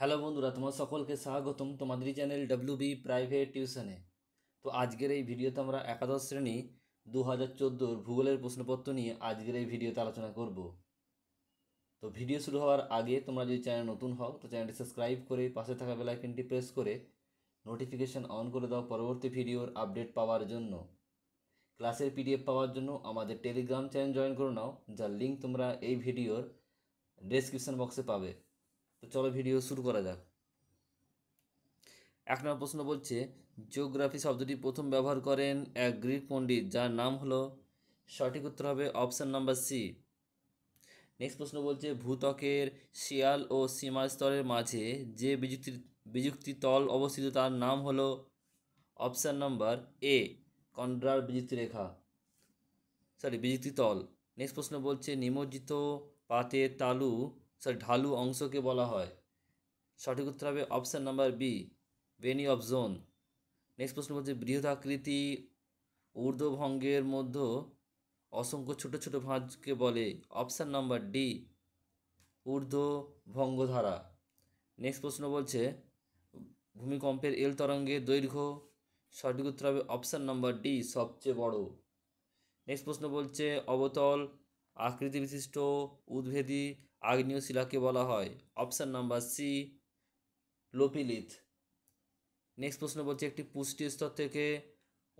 hello বন্ধুরা তোমার সকলকে স্বাগতম তোমাদের চ্যানেল ডাব্লিউ বি প্রাইভেট টিউশনে তো আজকের এই ভিডিওতে আমরা একাদশ শ্রেণী দু হাজার চোদ্দোর ভূগোলের প্রশ্নপত্র নিয়ে আজকের এই ভিডিওতে আলোচনা করব তো ভিডিও শুরু হওয়ার আগে তোমরা যদি চ্যানেল নতুন হও তো চ্যানেলটি সাবস্ক্রাইব করে পাশে থাকা বেলাইকনটি প্রেস করে নোটিফিকেশান অন করে দাও পরবর্তী ভিডিওর আপডেট পাওয়ার জন্য ক্লাসের পিডিএফ পাওয়ার জন্য আমাদের টেলিগ্রাম চ্যানেল জয়েন করে নাও যার লিঙ্ক তোমরা এই ভিডিওর ডেসক্রিপশন বক্সে পাবে তো চলো ভিডিও শুরু করা যাক এক নম্বর প্রশ্ন বলছে জিওগ্রাফি শব্দটি প্রথম ব্যবহার করেন এক গ্রিক পণ্ডিত যার নাম হলো সঠিক উত্তর হবে অপশান নাম্বার সি নেক্সট প্রশ্ন বলছে ভূতকের শিয়াল ও সীমা স্তরের মাঝে যে বিযুক্তি বিযুক্তি তল অবস্থিত তার নাম হলো অপশান নাম্বার এ কন্ড্রার বিযুক্তি রেখা সরি বিযুক্তি তল নেক্সট প্রশ্ন বলছে নিমজ্জিত পাতের তালু স্যার ঢালু অংশকে বলা হয় সঠিক উত্তর হবে option number B Benioff zone next প্রশ্ন বলছে বৃহদাকৃতি ঊর্ধ্বভঙ্গের মধ্যে অসংখ্য ছোট ছোট ভাঁজকে বলে অপশান নাম্বার ডি ঊর্ধ্বভঙ্গধারা নেক্সট প্রশ্ন বলছে ভূমিকম্পের এল তরঙ্গের দৈর্ঘ্য সঠিক উত্তর হবে অপশান নাম্বার ডি সবচেয়ে বড় নেক্সট প্রশ্ন বলছে অবতল আকৃতি বিশিষ্ট উদ্ভেদী আগ্নেয় শিলাকে বলা হয় option number C lopolith next প্রশ্ন বলছে একটি পুষ্টি স্তর থেকে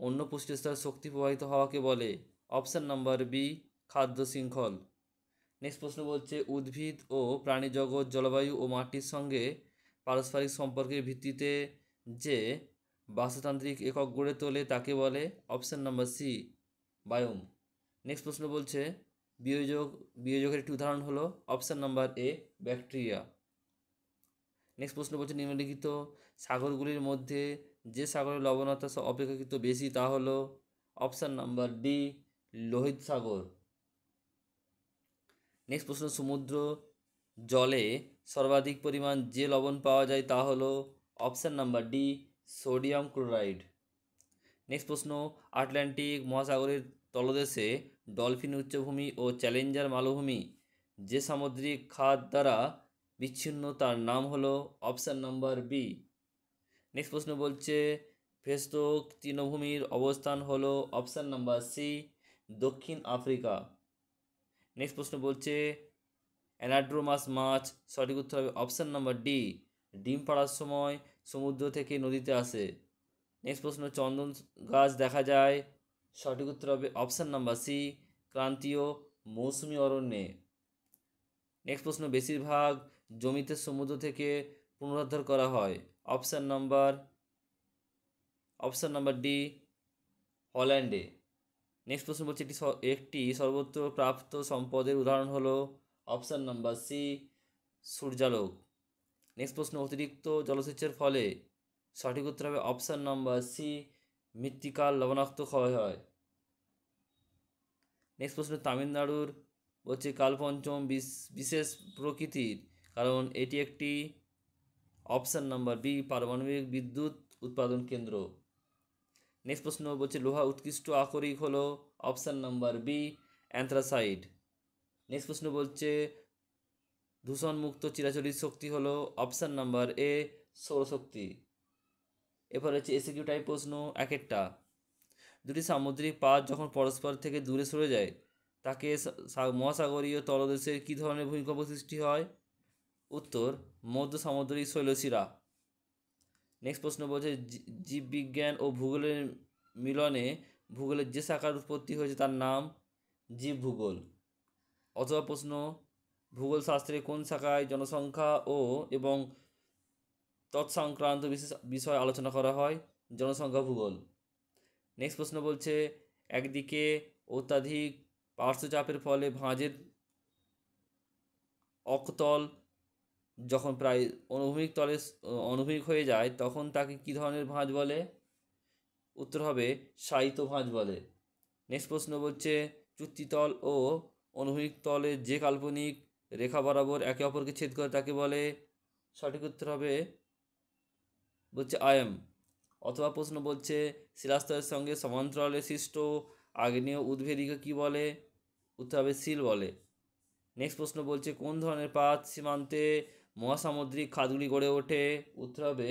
অন্য পুষ্টি স্তর শক্তি প্রবাহিত হওয়াকে বলে অপশান নাম্বার বি খাদ্য শৃঙ্খল নেক্সট প্রশ্ন বলছে উদ্ভিদ ও প্রাণী জগৎ জলবায়ু ও মাটির সঙ্গে পারস্পরিক সম্পর্কের ভিত্তিতে যে বাস্তুতান্ত্রিক একক গড়ে তোলে তাকে বলে option number C biome next প্রশ্ন বলছে বিয়োজক বিয়োজকের একটি উদাহরণ হলো option number A bacteria next প্রশ্ন বলছে নিম্নলিখিত সাগরগুলির মধ্যে যে সাগরের লবণতা অপেক্ষাকৃত বেশি তা হলো অপশান নাম্বার ডি লোহিত সাগর নেক্সট প্রশ্ন সমুদ্র জলে সর্বাধিক পরিমাণ যে লবণ পাওয়া যায় তা হলো option number D sodium chloride next প্রশ্ন আটলান্টিক মহাসাগরের তলদেশে ডলফিন উচ্চভূমি ও চ্যালেঞ্জার মালভূমি যে সামুদ্রিক খাত দ্বারা বিচ্ছিন্ন তার নাম হলো অপশান নাম্বার বি নেক্সট প্রশ্ন বলছে ফেস্তক তৃণভূমির অবস্থান হলো অপশান নাম্বার সি দক্ষিণ আফ্রিকা নেক্সট প্রশ্ন বলছে অ্যানাড্রোমাস মাছ সঠিক উত্তর হবে অপশান নাম্বার ডি ডিম পাড়ার সময় সমুদ্র থেকে নদীতে আসে নেক্সট প্রশ্ন চন্দন গাছ দেখা যায় সঠিক উত্তর হবে অপশান নাম্বার সি ক্রান্তীয় মৌসুমি অরণ্যে নেক্সট প্রশ্ন বেশিরভাগ জমিতে সমুদ্র থেকে পুনরুদ্ধার করা হয় option number option number D হল্যান্ডে নেক্সট প্রশ্ন বলছে একটি একটি সর্বত্র প্রাপ্ত সম্পদের উদাহরণ হলো অপশান নাম্বার সি সূর্যালোক নেক্সট প্রশ্ন অতিরিক্ত জলসেচের ফলে সঠিক উত্তর হবে অপশান নাম্বার সি মৃত্তিকা লবণাক্ত ক্ষয় হয় নেক্সট প্রশ্ন তামিলনাড়ুর হচ্ছে কালপঞ্চম বিশেষ প্রকৃতির কারণ এটি একটি অপশান নাম্বার বি পারমাণবিক বিদ্যুৎ উৎপাদন কেন্দ্র নেক্সট প্রশ্ন বলছে লোহা উৎকৃষ্ট আকরিক হল option number B anthracite next প্রশ্ন বলছে দূষণমুক্ত চিরাচরিত শক্তি হল অপশান নাম্বার এ সৌরশক্তি এরপর হচ্ছে এসিকিউ টাইপ প্রশ্ন এক একটা দুটি সামুদ্রিক পাত যখন পরস্পর থেকে দূরে সরে যায় তাকে মহাসাগরীয় তলদেশের কী ধরনের ভূমিকম্প সৃষ্টি হয় উত্তর মধ্য সামুদ্রিক শৈলশিরা নেক্সট প্রশ্ন বলছে জীববিজ্ঞান ও ভূগোলের মিলনে ভূগোলের যে শাখার উৎপত্তি হয়েছে তার নাম জীব ভূগোল অথবা প্রশ্ন ভূগোল শাস্ত্রে কোন শাখায় জনসংখ্যা ও এবং তৎসংক্রান্ত বিশেষ বিষয় আলোচনা করা হয় জনসংখ্যা ভূগোল নেক্সট প্রশ্ন বলছে একদিকে অত্যাধিক পার্শ্বচাপের ফলে ভাঁজের অকতল যখন প্রায় অনুভূমিক তলে অনুভূমিক হয়ে যায় তখন তাকে কী ধরনের ভাঁজ বলে উত্তর হবে সাহিত্য ভাঁজ বলে নেক্সট প্রশ্ন বলছে চুক্তিতল ও অনুভূমিক তলে যে কাল্পনিক রেখা বরাবর একে অপরকে ছেদ করে তাকে বলে সঠিক উত্তর হবে বলছে আয়ম অথবা প্রশ্ন বলছে শিলাস্তরের সঙ্গে সমান্তরালে সৃষ্ট আগ্নেয় উদ্ভেদিকে কি বলে উত্তর হবে শিল বলে নেক্সট প্রশ্ন বলছে কোন ধরনের পাত সীমান্তে মহাসামুদ্রিক খাদগুলি গড়ে ওঠে উত্তর হবে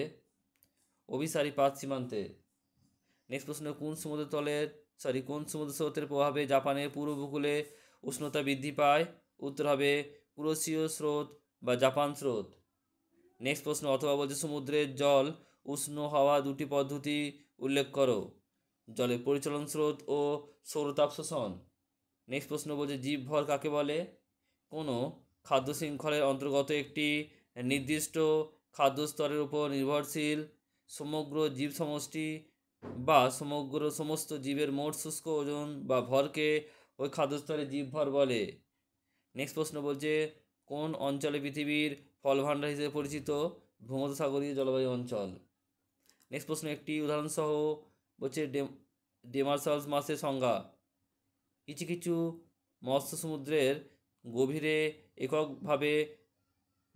অভিসারী পাত সীমান্তে নেক্সট প্রশ্ন কোন সমুদ্র তলের সরি কোন সমুদ্র স্রোতের প্রভাবে জাপানের পূর্ব উপকূলে উষ্ণতা বৃদ্ধি পায় উত্তর হবে পুরসীয় স্রোত বা জাপান স্রোত নেক্সট প্রশ্ন অথবা বলছে সমুদ্রের জল উষ্ণ হওয়া দুটি পদ্ধতি উল্লেখ করো জলের পরিচালন স্রোত ও সৌরতাপ শোষণ নেক্সট প্রশ্ন বলছে জীব ভর কাকে বলে কোনো খাদ্য শৃঙ্খলের অন্তর্গত একটি নির্দিষ্ট খাদ্য স্তরের উপর নির্ভরশীল সমগ্র জীব সমষ্টি বা সমগ্র সমস্ত জীবের মোট শুষ্ক ওজন বা ভরকে ওই খাদ্যস্তরে জীব ভর বলে নেক্সট প্রশ্ন বলছে কোন অঞ্চলে পৃথিবীর ফলভান্ডার হিসেবে পরিচিত ভূমধ্যসাগরীয় জলবায়ু অঞ্চল নেক্সট প্রশ্ন একটি উদাহরণসহ বলছে ডেমার্সালস মাসের সংজ্ঞা কিছু কিছু মৎস্য সমুদ্রের গভীরে এককভাবে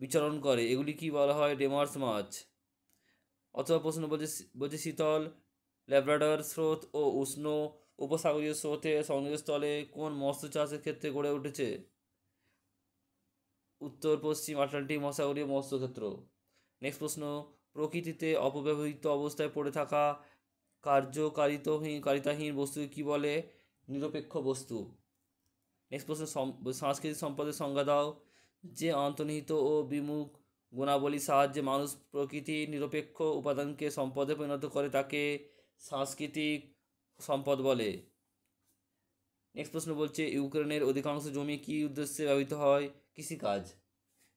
বিচরণ করে এগুলি কি বলা হয় ডেমার্স মাছ অথবা প্রশ্ন বলছে বলছে শীতল ল্যাবরাডার স্রোত ও উষ্ণ উপসাগরীয় স্রোতে সংযোগস্থলে কোন মৎস্য চাষের ক্ষেত্রে গড়ে উঠেছে উত্তর পশ্চিম আটলান্টিক মহাসাগরীয় মৎস্যক্ষেত্র নেক্সট প্রশ্ন প্রকৃতিতে অপব্যবহৃত অবস্থায় পড়ে থাকা কার্যকারিতাহীন কারিতাহীন বস্তুকে কী বলে নিরপেক্ষ বস্তু নেক্সট প্রশ্ন সাংস্কৃতিক সম্পদের সংজ্ঞা দাও যে অন্তর্নিহিত ও বিমুখ গুণাবলীর সাহায্যে মানুষ প্রকৃতি নিরপেক্ষ উপাদানকে সম্পদে পরিণত করে তাকে সাংস্কৃতিক সম্পদ বলে নেক্সট প্রশ্ন বলছে ইউক্রেনের অধিকাংশ জমি কী উদ্দেশ্যে ব্যবহৃত হয় কৃষিকাজ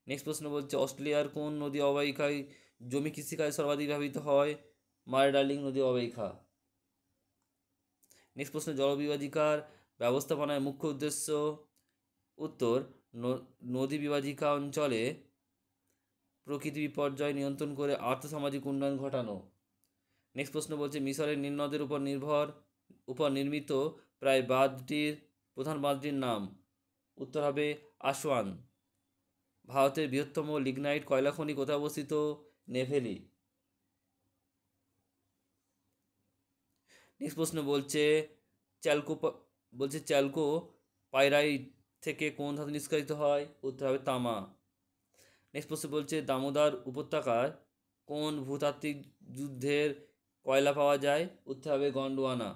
নেক্সট প্রশ্ন বলছে অস্ট্রেলিয়ার কোন নদী অবহিকায় জমি কৃষিকাজ সর্বাধিক ব্যবহৃত হয় মারডার্লিং নদী অবহিকা নেক্সট প্রশ্ন জলবিভাজিকার ব্যবস্থাপনায় মুখ্য উদ্দেশ্য উত্তর নদী বিভাজিকা অঞ্চলে প্রকৃতি বিপর্যয় নিয়ন্ত্রণ করে আর্থসামাজিক উন্নয়ন ঘটানো নেক্সট প্রশ্ন বলছে মিশরের নিম্নদের উপর নির্ভর উপর নির্মিত প্রায় বাঁধটির প্রধান বাঁধটির নাম উত্তর হবে আসওয়ান ভারতের বৃহত্তম লিগনাইট কয়লাখনি কোথায় অবস্থিত নেভেলি নেক্সট প্রশ্ন বলছে চ্যালকো বলছে চ্যালকো পাইরাইট থেকে কোন ধাতু নিষ্কাশিত হয় উত্তর হবে তামা নেক্সট প্রশ্ন বলছে দামোদর উপত্যকায় কোন ভূতাত্ত্বিক যুদ্ধের কয়লা পাওয়া যায় উত্তর হবে গন্ডোয়ানা